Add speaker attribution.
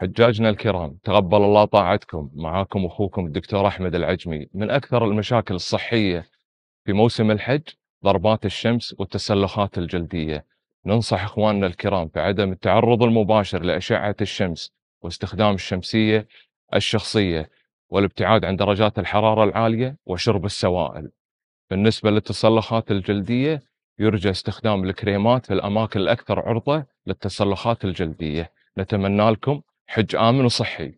Speaker 1: حجاجنا الكرام تقبل الله طاعتكم معاكم اخوكم الدكتور احمد العجمي من اكثر المشاكل الصحيه في موسم الحج ضربات الشمس والتسلخات الجلديه ننصح اخواننا الكرام بعدم التعرض المباشر لاشعه الشمس واستخدام الشمسيه الشخصيه والابتعاد عن درجات الحراره العاليه وشرب السوائل بالنسبه للتسلخات الجلديه يرجى استخدام الكريمات في الاماكن الاكثر عرضه للتسلخات الجلديه نتمنى لكم حج آمن وصحي